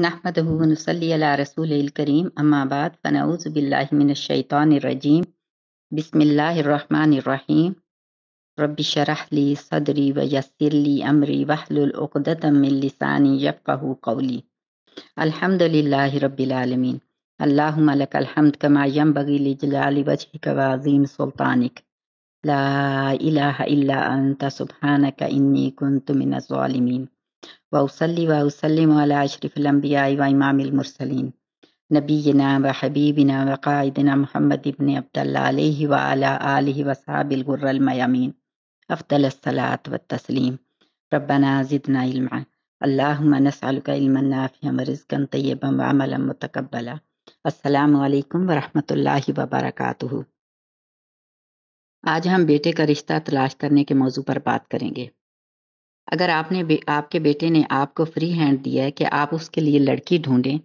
نحمده ونصلي على رسوله الكريم أما بعد فنعوذ بالله من الشيطان الرجيم بسم الله الرحمن الرحيم رب شرح لي صدري ويسر لي أمري واحلل عقدة من لساني يفقه قولي الحمد لله رب العالمين اللهم لك الحمد كما ينبغي لجلال وجهك وعظيم سلطانك لا إله إلا أنت سبحانك إني كنت من الظالمين وأصلي وأسلم على أشرف الأنبياء وإمام المرسلين نبينا وحبيبنا وقائدنا محمد بن عبد الله عليه وعلى آله وصحبه الغر الميامين أفضل الصلاة والتسليم ربنا زدنا علما اللهم نسألك علما نافعا ورزقا طيبا وعملا متقبلا अस्सलाम वालेकुम वरहमतुल्लाहि वबरकातुहू आज हम बेटे का रिश्ता तलाश करने के मौजू पर बात करेंगे अगर आपने बे, आपके बेटे ने आपको फ्री हैंड दिया है कि आप उसके लिए लड़की ढूंढें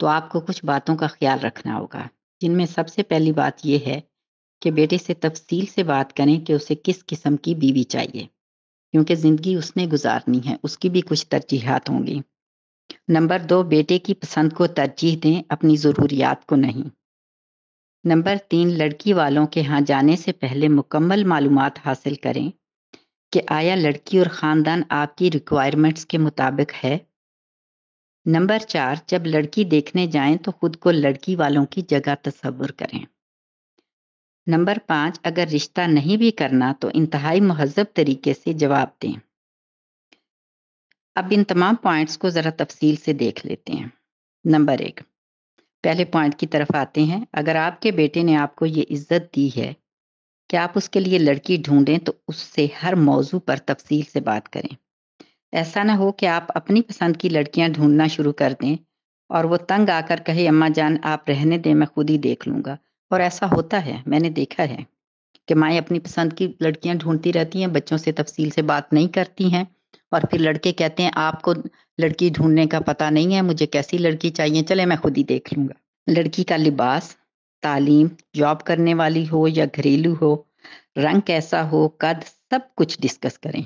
तो आपको कुछ बातों का ख्याल रखना होगा जिनमें सबसे पहली बात यह है कि बेटे से तफसील से बात करें कि उसे किस किस्म की बीवी चाहिए क्योंकि ज़िंदगी उसने गुजारनी है उसकी भी कुछ तरजीहत होंगी नंबर दो बेटे की पसंद को तरजीह दें अपनी ज़रूरियात को नहीं नंबर तीन लड़की वालों के यहाँ जाने से पहले मुकम्मल मालूम हासिल करें कि आया लड़की और ख़ानदान आपकी रिक्वायरमेंट्स के मुताबिक है नंबर चार जब लड़की देखने जाएं तो खुद को लड़की वालों की जगह तस्वुर करें नंबर पाँच अगर रिश्ता नहीं भी करना तो इंतहाई महजब तरीके से जवाब दें अब इन तमाम पॉइंट्स को ज़रा तफसील से देख लेते हैं नंबर एक पहले पॉइंट की तरफ आते हैं अगर आपके बेटे ने आपको ये इज्जत दी है क्या आप उसके लिए लड़की ढूंढें तो उससे हर मौजू पर तफसील से बात करें ऐसा ना हो कि आप अपनी पसंद की लड़कियां ढूंढना शुरू कर दें और वो तंग आकर कहे अम्मा जान आप रहने दें मैं खुद ही देख लूंगा और ऐसा होता है मैंने देखा है कि माए अपनी पसंद की लड़कियां ढूंढती रहती हैं बच्चों से तफसील से बात नहीं करती हैं और फिर लड़के कहते हैं आपको लड़की ढूंढने का पता नहीं है मुझे कैसी लड़की चाहिए चले मैं खुद ही देख लूंगा लड़की का लिबास तालीम जॉब करने वाली हो या घरेलू हो रंग कैसा हो कद सब कुछ डिस्कस करें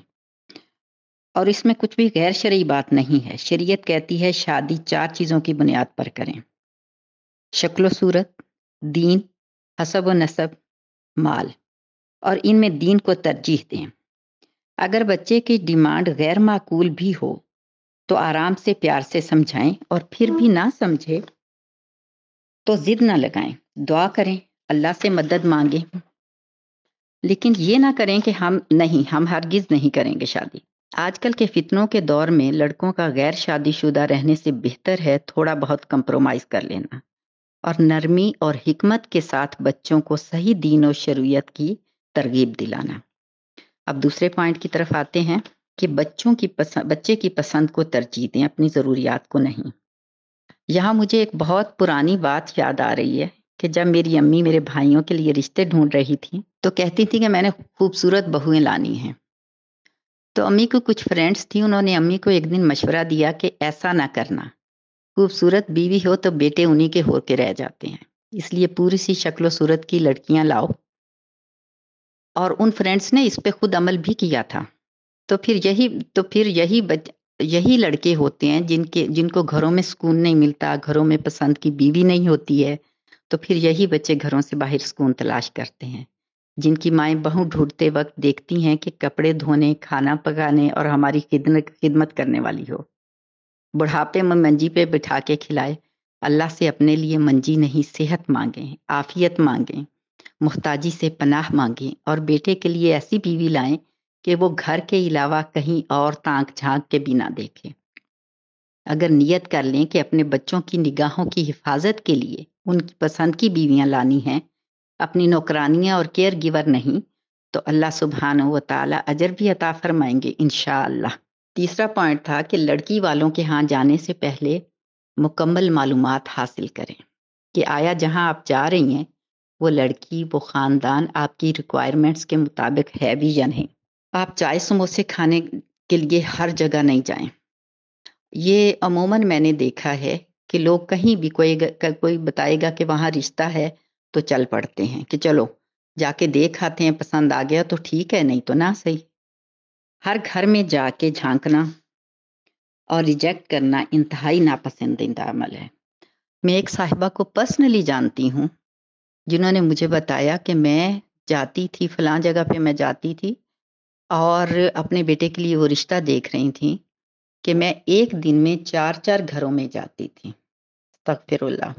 और इसमें कुछ भी गैर शरी बात नहीं है शरीयत कहती है शादी चार चीज़ों की बुनियाद पर करें शक्लो सूरत दीन हसब व नसब माल और इनमें दीन को तरजीह दें अगर बच्चे की डिमांड गैर माकूल भी हो तो आराम से प्यार से समझाएं और फिर भी ना समझे तो ज़िद ना लगाएं दुआ करें अल्लाह से मदद मांगें लेकिन ये ना करें कि हम नहीं हम हरगिज़ नहीं करेंगे शादी आजकल के फितनों के दौर में लड़कों का गैर शादीशुदा रहने से बेहतर है थोड़ा बहुत कंप्रोमाइज़ कर लेना और नरमी और हिकमत के साथ बच्चों को सही दीन और शरूयत की तरगीब दिलाना अब दूसरे पॉइंट की तरफ आते हैं कि बच्चों की पसंद बच्चे की पसंद को तरजीह दें अपनी ज़रूरियात को नहीं यहाँ मुझे एक बहुत पुरानी बात याद आ रही है कि जब मेरी अम्मी मेरे भाइयों के लिए रिश्ते ढूंढ रही थी तो कहती थी कि मैंने खूबसूरत बहुएं लानी हैं तो अम्मी को कुछ फ्रेंड्स थी उन्होंने अम्मी को एक दिन मशवरा दिया कि ऐसा ना करना खूबसूरत बीवी हो तो बेटे उन्हीं के होके रह जाते हैं इसलिए पूरी सी शक्लो सूरत की लड़कियां लाओ और उन फ्रेंड्स ने इस पे खुद अमल भी किया था तो फिर यही तो फिर यही बच, यही लड़के होते हैं जिनके जिनको घरों में सुकून नहीं मिलता घरों में पसंद की बीवी नहीं होती है तो फिर यही बच्चे घरों से बाहर सुकून तलाश करते हैं जिनकी माएँ बहू ढूंढते वक्त देखती हैं कि कपड़े धोने खाना पकाने और हमारी खिदमत खिदमत करने वाली हो बुढ़ापे में मंजी पे बिठा के खिलाए अल्लाह से अपने लिए मंजी नहीं सेहत मांगें आफियत मांगें मुहताजी से पनाह मांगें और बेटे के लिए ऐसी बीवी लाएं कि वो घर के अलावा कहीं और ताक झांक के बिना देखें अगर नियत कर लें कि अपने बच्चों की निगाहों की हिफाजत के लिए उनकी पसंद की बीवियां लानी हैं अपनी नौकरानियाँ और केयर गिवर नहीं तो अल्लाह सुबहान व ताली अजर भी अता फरमाएंगे इन तीसरा पॉइंट था कि लड़की वालों के यहाँ जाने से पहले मुकम्मल मालूम हासिल करें कि आया जहाँ आप जा रही हैं वो लड़की वो ख़ानदान आपकी रिक्वायरमेंट्स के मुताबिक है भी या नहीं आप चाय समोसे खाने के लिए हर जगह नहीं जाएं। ये अमूमन मैंने देखा है कि लोग कहीं भी कोई कोई बताएगा कि वहाँ रिश्ता है तो चल पड़ते हैं कि चलो जाके देख आते हैं पसंद आ गया तो ठीक है नहीं तो ना सही हर घर में जाके झांकना और रिजेक्ट करना इंतहाई नापसंदीदा अमल है मैं एक साहिबा को पर्सनली जानती हूँ जिन्होंने मुझे बताया कि मैं जाती थी फलां जगह पे मैं जाती थी और अपने बेटे के लिए वो रिश्ता देख रही थी कि मैं एक दिन में चार चार घरों में जाती थी तकफिरल्ला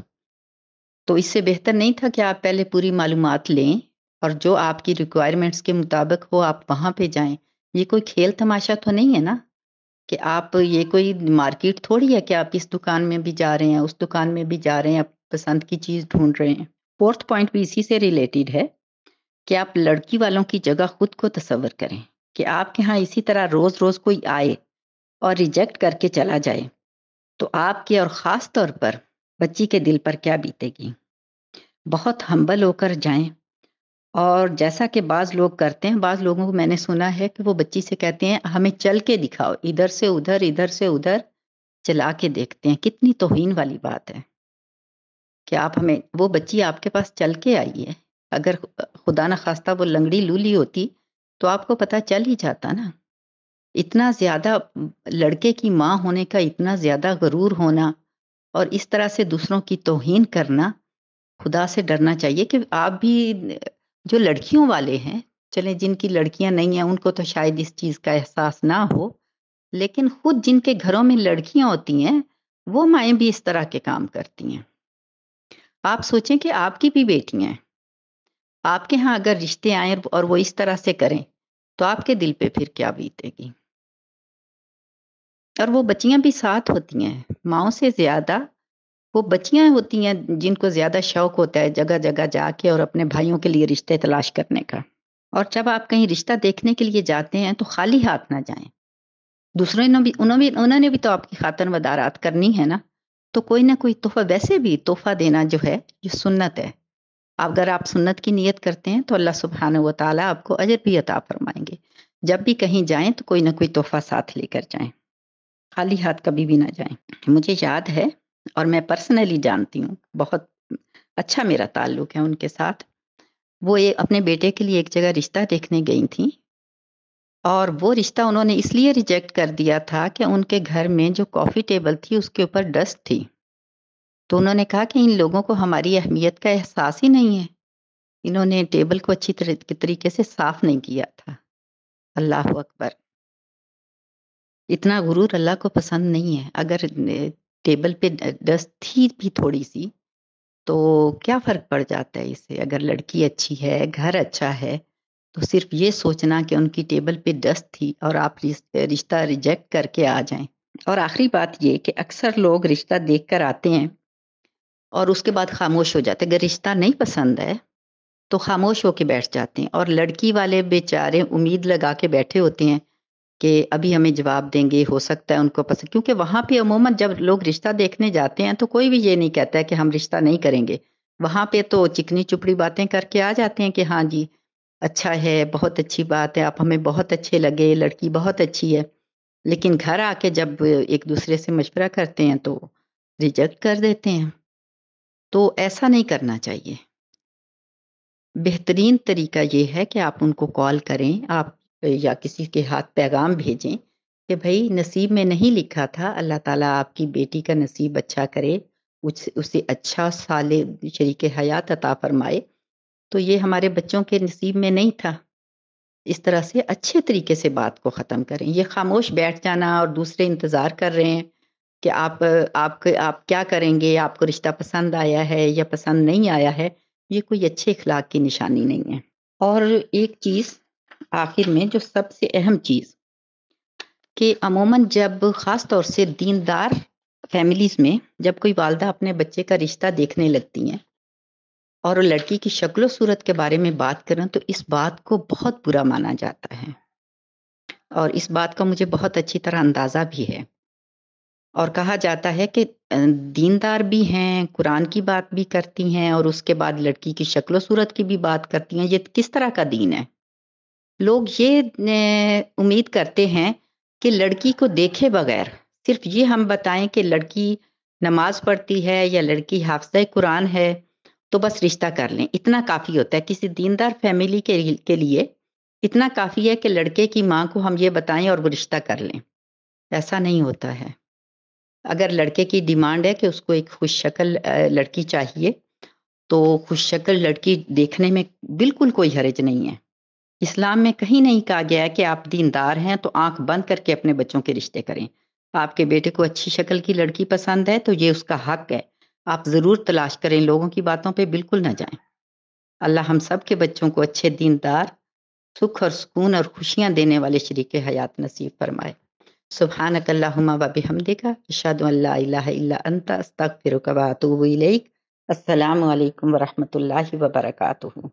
तो इससे बेहतर नहीं था कि आप पहले पूरी मालूम लें और जो आपकी रिक्वायरमेंट्स के मुताबिक हो आप वहाँ पे जाएं ये कोई खेल तमाशा तो नहीं है ना कि आप ये कोई मार्केट थोड़ी है कि आप इस दुकान में भी जा रहे हैं उस दुकान में भी जा रहे हैं आप पसंद की चीज़ ढूंढ रहे हैं फोर्थ पॉइंट भी इसी से रिलेटेड है कि आप लड़की वालों की जगह खुद को तस्वर करें कि आपके यहाँ इसी तरह रोज रोज कोई आए और रिजेक्ट करके चला जाए तो आपके और ख़ास तौर पर बच्ची के दिल पर क्या बीतेगी बहुत हम्बल होकर जाएं और जैसा कि बाज़ लोग करते हैं बाज़ लोगों को मैंने सुना है कि वो बच्ची से कहते हैं हमें चल के दिखाओ इधर से उधर इधर से उधर चला के देखते हैं कितनी तोहिन वाली बात है कि आप हमें वो बच्ची आपके पास चल के आई है अगर खुदा न खास्ता वो लंगड़ी लूली होती तो आपको पता चल ही जाता ना इतना ज़्यादा लड़के की माँ होने का इतना ज़्यादा गरूर होना और इस तरह से दूसरों की तोहीन करना खुदा से डरना चाहिए कि आप भी जो लड़कियों वाले हैं चले जिनकी लड़कियां नहीं हैं उनको तो शायद इस चीज़ का एहसास ना हो लेकिन खुद जिनके घरों में लड़कियां होती हैं वो माएँ भी इस तरह के काम करती हैं आप सोचें कि आपकी भी बेटियां हैं आपके यहाँ अगर रिश्ते आए और वो इस तरह से करें तो आपके दिल पे फिर क्या बीतेगी और वो बच्चियां भी साथ होती हैं माओ से ज़्यादा वो बच्चियां होती हैं जिनको ज़्यादा शौक होता है जगह जगह जाके और अपने भाइयों के लिए रिश्ते तलाश करने का और जब आप कहीं रिश्ता देखने के लिए जाते हैं तो खाली हाथ ना जाएं दूसरों ने भी उन्होंने भी उन्होंने भी तो आपकी खातर वदारात करनी है ना तो कोई ना कोई तोहफा वैसे भी तोहफा देना जो है ये सुन्नत है अगर आप सुन्नत की नीयत करते हैं तो अल्लाह सुबहान व आपको अजर भी अता फरमाएंगे जब भी कहीं जाएं तो कोई ना कोई तोहफा साथ लेकर जाएं खाली हाथ कभी भी ना जाएं मुझे याद है और मैं पर्सनली जानती हूँ बहुत अच्छा मेरा ताल्लुक है उनके साथ वो ये अपने बेटे के लिए एक जगह रिश्ता देखने गई थी और वो रिश्ता उन्होंने इसलिए रिजेक्ट कर दिया था कि उनके घर में जो कॉफ़ी टेबल थी उसके ऊपर डस्ट थी तो उन्होंने कहा कि इन लोगों को हमारी अहमियत का एहसास ही नहीं है इन्होंने टेबल को अच्छी तरीके से साफ नहीं किया था अल्लाह अकबर इतना गुरूर अल्लाह को पसंद नहीं है अगर टेबल पे डस्ट थी भी थोड़ी सी तो क्या फ़र्क पड़ जाता है इसे अगर लड़की अच्छी है घर अच्छा है तो सिर्फ ये सोचना कि उनकी टेबल पे डस्ट थी और आप रिश्ता रिजेक्ट करके आ जाएं और आखिरी बात ये कि अक्सर लोग रिश्ता देख कर आते हैं और उसके बाद खामोश हो जाते अगर रिश्ता नहीं पसंद है तो खामोश होके बैठ जाते हैं और लड़की वाले बेचारे उम्मीद लगा के बैठे होते हैं कि अभी हमें जवाब देंगे हो सकता है उनको पसंद क्योंकि वहाँ पे अमूमन जब लोग रिश्ता देखने जाते हैं तो कोई भी ये नहीं कहता है कि हम रिश्ता नहीं करेंगे वहाँ पे तो चिकनी चुपड़ी बातें करके आ जाते हैं कि हाँ जी अच्छा है बहुत अच्छी बात है आप हमें बहुत अच्छे लगे लड़की बहुत अच्छी है लेकिन घर आके जब एक दूसरे से मशवरा करते हैं तो रिजेक्ट कर देते हैं तो ऐसा नहीं करना चाहिए बेहतरीन तरीका ये है कि आप उनको कॉल करें आप या किसी के हाथ पैगाम भेजें कि भाई नसीब में नहीं लिखा था अल्लाह ताला आपकी बेटी का नसीब अच्छा करे उस उसे अच्छा साल शरीक हयात अता फरमाए तो ये हमारे बच्चों के नसीब में नहीं था इस तरह से अच्छे तरीके से बात को ख़त्म करें ये खामोश बैठ जाना और दूसरे इंतज़ार कर रहे हैं कि आप आप आप क्या करेंगे आपको रिश्ता पसंद आया है या पसंद नहीं आया है ये कोई अच्छे इखलाक की निशानी नहीं है और एक चीज़ आखिर में जो सबसे अहम चीज़ कि अमूमन जब ख़ास तौर से दीनदार फैमिलीज़ में जब कोई वालदा अपने बच्चे का रिश्ता देखने लगती हैं और लड़की की शक्लो सूरत के बारे में बात करें तो इस बात को बहुत बुरा माना जाता है और इस बात का मुझे बहुत अच्छी तरह अंदाज़ा भी है और कहा जाता है कि दीनदार भी हैं कुरान की बात भी करती हैं और उसके बाद लड़की की शक्ल सूरत की भी बात करती हैं ये किस तरह का दीन है लोग ये उम्मीद करते हैं कि लड़की को देखे बगैर सिर्फ ये हम बताएं कि लड़की नमाज पढ़ती है या लड़की हाफज कुरान है तो बस रिश्ता कर लें इतना काफ़ी होता है किसी दीनदार फैमिली के के लिए इतना काफ़ी है कि लड़के की माँ को हम ये बताएं और वो रिश्ता कर लें ऐसा नहीं होता है अगर लड़के की डिमांड है कि उसको एक खुश शक्ल लड़की चाहिए तो खुश शक्ल लड़की देखने में बिल्कुल कोई हरज नहीं है इस्लाम में कहीं नहीं कहा गया है कि आप दीनदार हैं तो आंख बंद करके अपने बच्चों के रिश्ते करें आपके बेटे को अच्छी शक्ल की लड़की पसंद है तो ये उसका हक है आप ज़रूर तलाश करें लोगों की बातों पे बिल्कुल ना जाएं अल्लाह हम सब के बच्चों को अच्छे दीनदार सुख और सुकून और खुशियाँ देने वाले शरीक हयात नसीब फरमाए सुबहानकल्लाहुम्मा व बिहमदिका अशहदु अल्ला इलाहा इल्ला अंत अस्तगफिरुका व अतूबु इलैक अस्सलाम वालेकुम व रहमतुल्लाहि व बरकातुहू